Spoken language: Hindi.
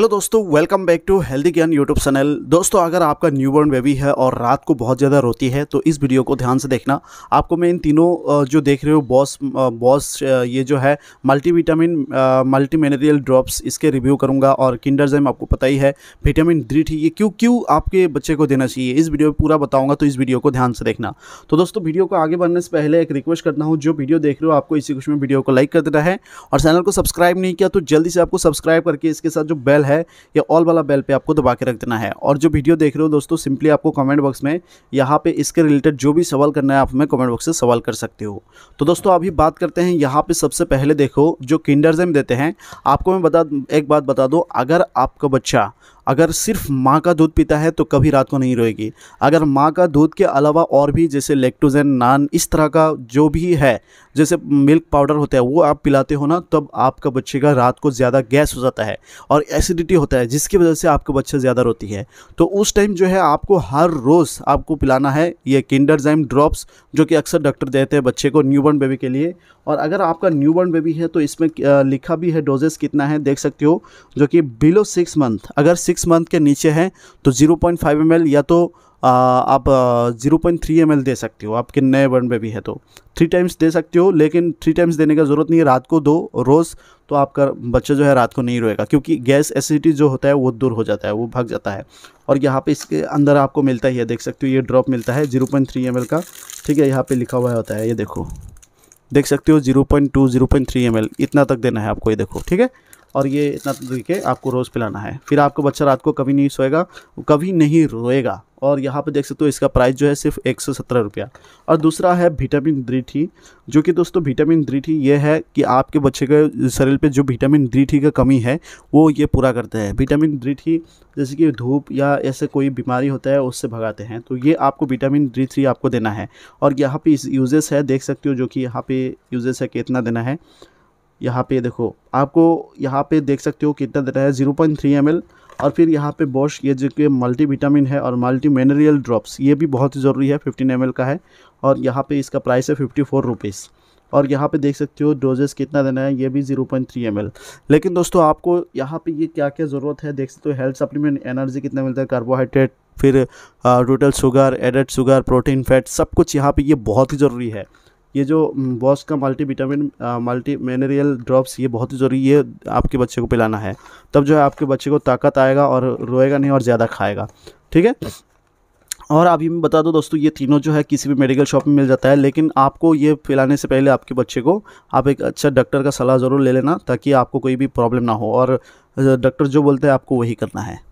हेलो दोस्तों welcome back to healthy Gyan YouTube channel दोस्तों अगर आपका न्यूबॉर्न बेबी है और रात को बहुत ज़्यादा रोती है तो इस वीडियो को ध्यान से देखना आपको मैं इन तीनों जो देख रहे हो बॉस बॉस ये जो है मल्टीविटामिन मल्टी मिनरल ड्रॉप्स इसके रिव्यू करूँगा और किंडर जैम आपको पता ही है विटामिन डी ठीक है क्यों क्यों आपके बच्चे को देना चाहिए इस वीडियो में पूरा बताऊँगा तो इस वीडियो को ध्यान से देखना तो दोस्तों वीडियो को आगे बढ़ने से पहले एक रिक्वेस्ट करना हूँ जो वीडियो देख रहे हो आपको इसी कुछ में वीडियो को लाइक कर देना है और चैनल को सब्सक्राइब नहीं किया तो जल्दी से आपको सब्सक्राइब करके इसके साथ जो बेल है या ऑल वाला बेल पे आपको दबा के रख देना है और जो वीडियो देख रहे हो दोस्तों सिंपली आपको कमेंट बॉक्स में यहाँ पे इसके रिलेटेड जो भी सवाल करना है आप हमें कमेंट बॉक्स से सवाल कर सकते हो तो दोस्तों अभी बात करते हैं यहाँ पे सबसे पहले देखो जो किंडरजेम देते हैं आपको मैं बता एक बात बता दूँ अगर आपका बच्चा अगर सिर्फ माँ का दूध पीता है तो कभी रात को नहीं रोएगी अगर माँ का दूध के अलावा और भी जैसे लेक्टोजन नान इस तरह का जो भी है जैसे मिल्क पाउडर होता है वो आप पिलाते हो ना तब आपका बच्चे का रात को ज़्यादा गैस हो जाता है और एसिडिटी होता है जिसकी वजह से आपका बच्चा ज़्यादा रोती है तो उस टाइम जो है आपको हर रोज़ आपको पिलाना है ये किंडरजाइम ड्रॉप्स जो कि अक्सर डॉक्टर देते हैं बच्चे को न्यूबॉर्न बेबी के लिए और अगर आपका न्यूबॉर्न बेबी है तो इसमें लिखा भी है डोजेस कितना है देख सकते हो जो कि बिलो सिक्स मंथ अगर सिक्स सिक्स मंथ के नीचे हैं तो zero point five M L या तो आ, आप zero point three M L दे सकते हो आपके नए बर्न में भी है तो थ्री टाइम्स दे सकते हो लेकिन थ्री टाइम्स देने का ज़रूरत नहीं है रात को दो रोज़ तो आपका बच्चा जो है रात को नहीं रोएगा क्योंकि गैस एसिडिटी जो होता है वो दूर हो जाता है वो भाग जाता है और यहाँ पे इसके अंदर आपको मिलता ही है देख सकते हो ये ड्रॉप मिलता है zero point three M L का ठीक है यहाँ पर लिखा हुआ होता है ये देखो देख सकते हो zero point two zero point three M L इतना तक देना है आपको ये देखो ठीक है और ये इतना तो देखिए आपको रोज़ पिलाना है फिर आपका बच्चा रात को कभी नहीं सोएगा कभी नहीं रोएगा और यहाँ पर देख सकते हो इसका प्राइस जो है सिर्फ एक सौ सत्रह रुपया और दूसरा है विटामिन डी टी जो कि दोस्तों विटामिन डी टी ये है कि आपके बच्चे के शरीर पे जो विटामिन डी टी का कमी है वो ये पूरा करते हैं विटामिन डी टी जैसे कि धूप या ऐसे कोई बीमारी होता है उससे भगाते हैं तो ये आपको विटामिन डी थ्री आपको देना है और यहाँ पर यूजेस है देख सकते हो जो कि यहाँ पर यूजेस है कि इतना देना है यहाँ पे देखो आपको यहाँ पे देख सकते हो कितना देता है zero point three M L और फिर यहाँ पे बॉश ये जो कि मल्टी विटामिन है और मल्टी मिनरल ड्रॉप्स ये भी बहुत ही ज़रूरी है फिफ्टीन एम का है और यहाँ पे इसका प्राइस है फिफ्टी फोर रुपीज़ और यहाँ पे देख सकते हो डोजेस कितना देना है ये भी जीरो पॉइंट थ्री एम लेकिन दोस्तों आपको यहाँ पे ये क्या क्या ज़रूरत है देख सकते हो हेल्थ सप्लीमेंट एनर्जी कितना मिलता है कार्बोहाइड्रेट फिर total sugar added sugar protein fat सब कुछ यहाँ पे ये बहुत ही ज़रूरी है ये जो बॉस का multi vitamin multi mineral drops ये बहुत ही ज़रूरी है आपके बच्चे को पिलाना है तब जो है आपके बच्चे को ताकत आएगा और रोएगा नहीं और ज़्यादा खाएगा ठीक है और आप मैं बता दो दोस्तों ये तीनों जो है किसी भी मेडिकल शॉप में मिल जाता है लेकिन आपको ये पिलाने से पहले आपके बच्चे को आप एक अच्छा डॉक्टर का सलाह ज़रूर ले लेना ताकि आपको कोई भी प्रॉब्लम ना हो और डॉक्टर जो बोलते हैं आपको वही करना है